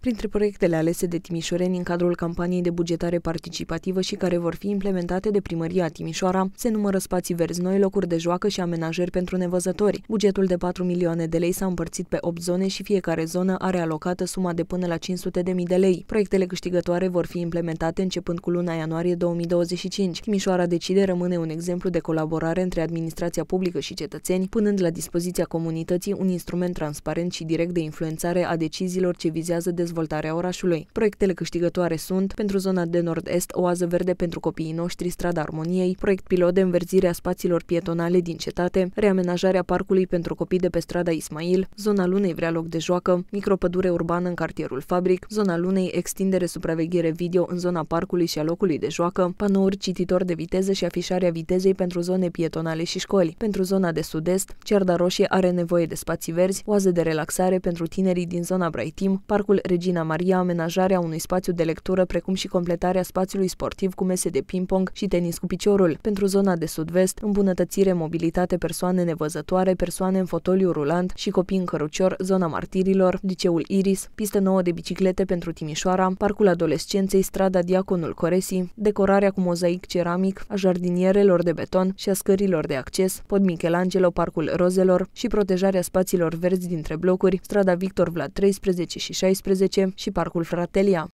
Printre proiectele alese de timișoreni în cadrul campaniei de bugetare participativă și care vor fi implementate de primăria Timișoara, se numără spații verzi noi, locuri de joacă și amenajări pentru nevăzători. Bugetul de 4 milioane de lei s-a împărțit pe 8 zone și fiecare zonă are alocată suma de până la 500 de mii de lei. Proiectele câștigătoare vor fi implementate începând cu luna ianuarie 2025. Timișoara decide rămâne un exemplu de colaborare între administrația publică și cetățeni, punând la dispoziția comunității un instrument transparent și direct de influențare a deciziilor ce vizează dezvoltarea dezvoltarea orașului. Proiectele câștigătoare sunt, pentru zona de nord-est, Oază Verde pentru copiii noștri, Strada Armoniei, proiect pilot de înverzire a spațiilor pietonale din cetate, reamenajarea parcului pentru copii de pe strada Ismail, zona lunei vrea loc de joacă, micropădure urbană în cartierul Fabric, zona lunei extindere supraveghere video în zona parcului și a locului de joacă, panouri cititor de viteză și afișarea vitezei pentru zone pietonale și școli. Pentru zona de sud-est, cerda Roșie are nevoie de spații verzi, oază de relaxare pentru tinerii din zona Braitim, parcul Regina Maria amenajarea unui spațiu de lectură, precum și completarea spațiului sportiv cu mese de ping-pong și tenis cu piciorul. Pentru zona de sud-vest, îmbunătățire mobilitate persoane nevăzătoare, persoane în fotoliu rulant și copii în cărucior, zona martirilor, liceul Iris, pistă nouă de biciclete pentru Timișoara, parcul adolescenței, strada Diaconul Coresi, decorarea cu mozaic ceramic a jardinierelor de beton și a scărilor de acces, pod Michelangelo, parcul rozelor și protejarea spațiilor verzi dintre blocuri, strada Victor Vlad 13 și 16, 2012 și Parcul Fratelia.